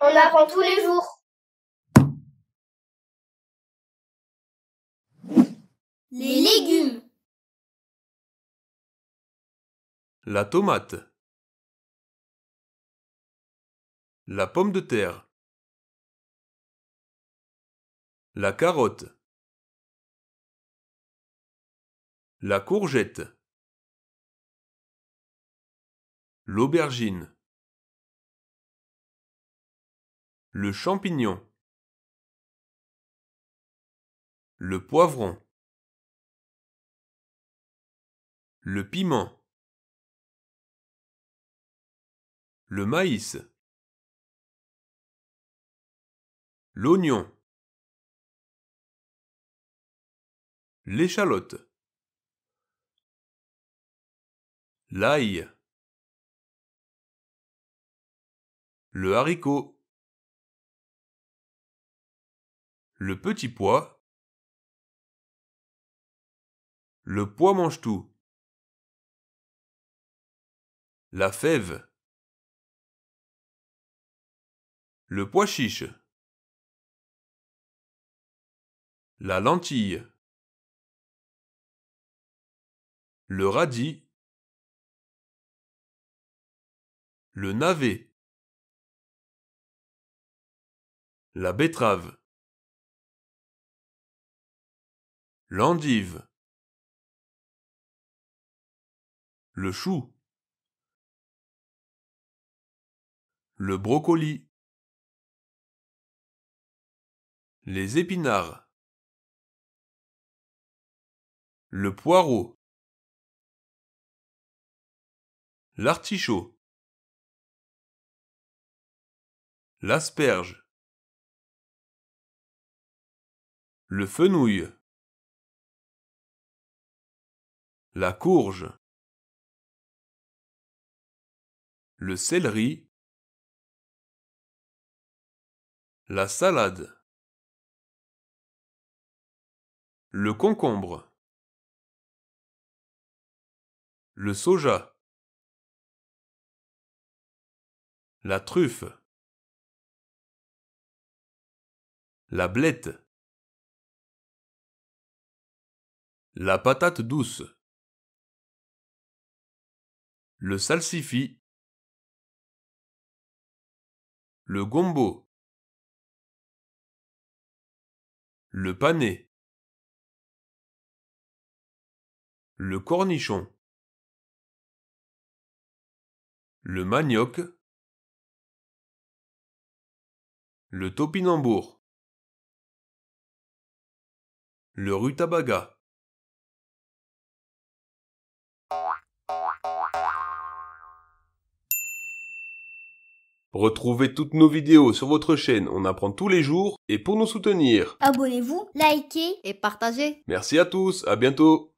On apprend tous les jours. Les légumes. La tomate. La pomme de terre. La carotte. La courgette. L'aubergine. le champignon, le poivron, le piment, le maïs, l'oignon, l'échalote, l'ail, le haricot. le petit pois, le pois mange tout, la fève, le pois chiche, la lentille, le radis, le navet, la betterave. l'endive, le chou, le brocoli, les épinards, le poireau, l'artichaut, l'asperge, le fenouil. La courge. Le céleri. La salade. Le concombre. Le soja. La truffe. La blette. La patate douce le salsifi, le gombo, le pané, le cornichon, le manioc, le topinambour, le rutabaga. Retrouvez toutes nos vidéos sur votre chaîne, on apprend tous les jours, et pour nous soutenir, abonnez-vous, likez et partagez. Merci à tous, à bientôt